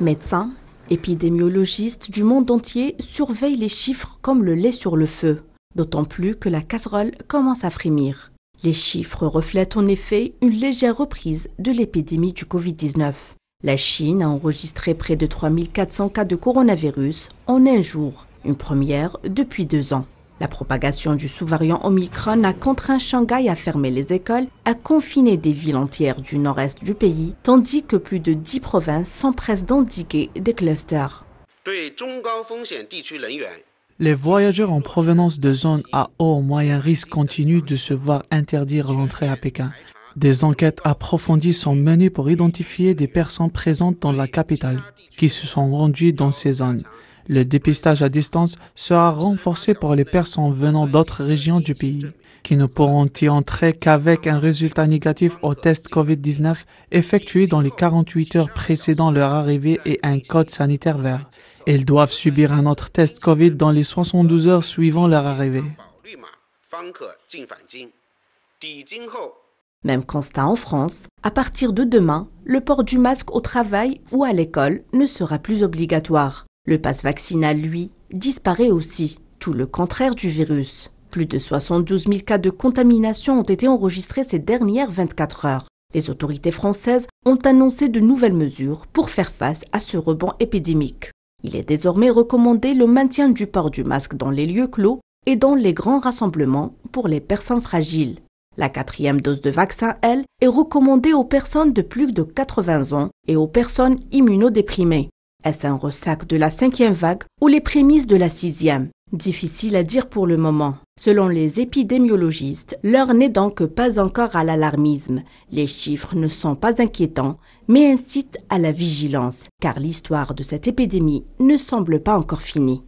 Médecins, épidémiologistes du monde entier surveillent les chiffres comme le lait sur le feu, d'autant plus que la casserole commence à frémir. Les chiffres reflètent en effet une légère reprise de l'épidémie du Covid-19. La Chine a enregistré près de 3400 cas de coronavirus en un jour, une première depuis deux ans. La propagation du sous-variant Omicron a contraint Shanghai à fermer les écoles, à confiner des villes entières du nord-est du pays, tandis que plus de 10 provinces s'empressent d'endiguer des clusters. Les voyageurs en provenance de zones à haut ou moyen risque continuent de se voir interdire l'entrée à Pékin. Des enquêtes approfondies sont menées pour identifier des personnes présentes dans la capitale qui se sont rendues dans ces zones le dépistage à distance sera renforcé pour les personnes venant d'autres régions du pays, qui ne pourront y entrer qu'avec un résultat négatif au test COVID-19 effectué dans les 48 heures précédant leur arrivée et un code sanitaire vert. Elles doivent subir un autre test COVID dans les 72 heures suivant leur arrivée. Même constat en France, à partir de demain, le port du masque au travail ou à l'école ne sera plus obligatoire. Le passe vaccinal, lui, disparaît aussi, tout le contraire du virus. Plus de 72 000 cas de contamination ont été enregistrés ces dernières 24 heures. Les autorités françaises ont annoncé de nouvelles mesures pour faire face à ce rebond épidémique. Il est désormais recommandé le maintien du port du masque dans les lieux clos et dans les grands rassemblements pour les personnes fragiles. La quatrième dose de vaccin, elle, est recommandée aux personnes de plus de 80 ans et aux personnes immunodéprimées. Est-ce un ressac de la cinquième vague ou les prémices de la sixième Difficile à dire pour le moment. Selon les épidémiologistes, l'heure n'est donc pas encore à l'alarmisme. Les chiffres ne sont pas inquiétants, mais incitent à la vigilance, car l'histoire de cette épidémie ne semble pas encore finie.